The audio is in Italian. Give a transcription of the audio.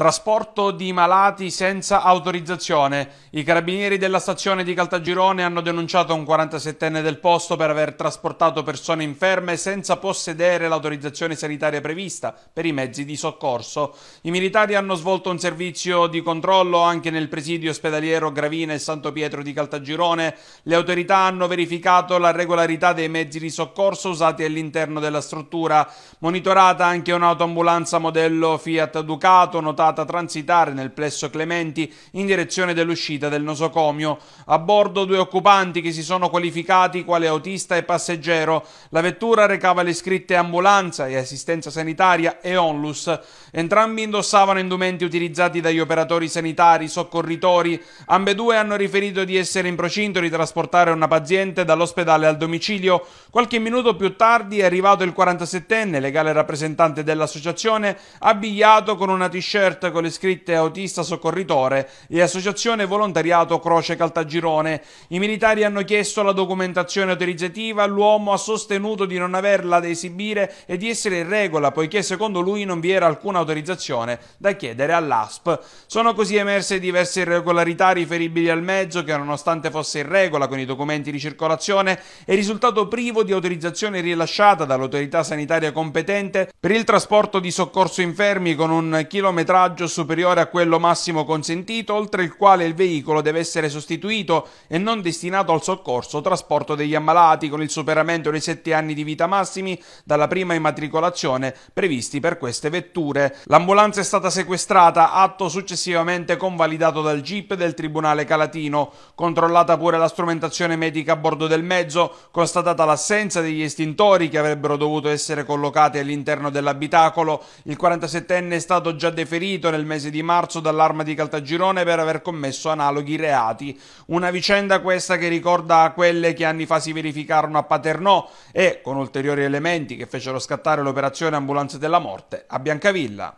Trasporto di malati senza autorizzazione. I carabinieri della stazione di Caltagirone hanno denunciato un 47enne del posto per aver trasportato persone inferme senza possedere l'autorizzazione sanitaria prevista per i mezzi di soccorso. I militari hanno svolto un servizio di controllo anche nel presidio ospedaliero Gravina e Santo Pietro di Caltagirone. Le autorità hanno verificato la regolarità dei mezzi di soccorso usati all'interno della struttura. Monitorata anche un'autoambulanza modello Fiat Ducato, notata effettuata transitare nel plesso Clementi in direzione dell'uscita del nosocomio. A bordo due occupanti che si sono qualificati quale autista e passeggero. La vettura recava le scritte ambulanza e assistenza sanitaria e onlus. Entrambi indossavano indumenti utilizzati dagli operatori sanitari, soccorritori. Ambedue hanno riferito di essere in procinto di trasportare una paziente dall'ospedale al domicilio. Qualche minuto più tardi è arrivato il 47enne, legale rappresentante dell'associazione, abbigliato con una t-shirt t con le scritte autista soccorritore e associazione volontariato Croce Caltagirone. I militari hanno chiesto la documentazione autorizzativa, l'uomo ha sostenuto di non averla da esibire e di essere in regola poiché secondo lui non vi era alcuna autorizzazione da chiedere all'ASP. Sono così emerse diverse irregolarità riferibili al mezzo che nonostante fosse in regola con i documenti di circolazione è risultato privo di autorizzazione rilasciata dall'autorità sanitaria competente per il trasporto di soccorso infermi con un chilometraggio raggio superiore a quello massimo consentito, oltre il quale il veicolo deve essere sostituito e non destinato al soccorso o trasporto degli ammalati con il superamento dei 7 anni di vita massimi dalla prima immatricolazione previsti per queste vetture. L'ambulanza è stata sequestrata, atto successivamente convalidato dal GIP del Tribunale Calatino, controllata pure la strumentazione medica a bordo del mezzo, constatata l'assenza degli estintori che avrebbero dovuto essere collocati all'interno dell'abitacolo. Il 47enne è stato già deferito ferito nel mese di marzo dall'arma di Caltagirone per aver commesso analoghi reati. Una vicenda questa che ricorda quelle che anni fa si verificarono a Paternò e, con ulteriori elementi che fecero scattare l'operazione Ambulanze della Morte, a Biancavilla.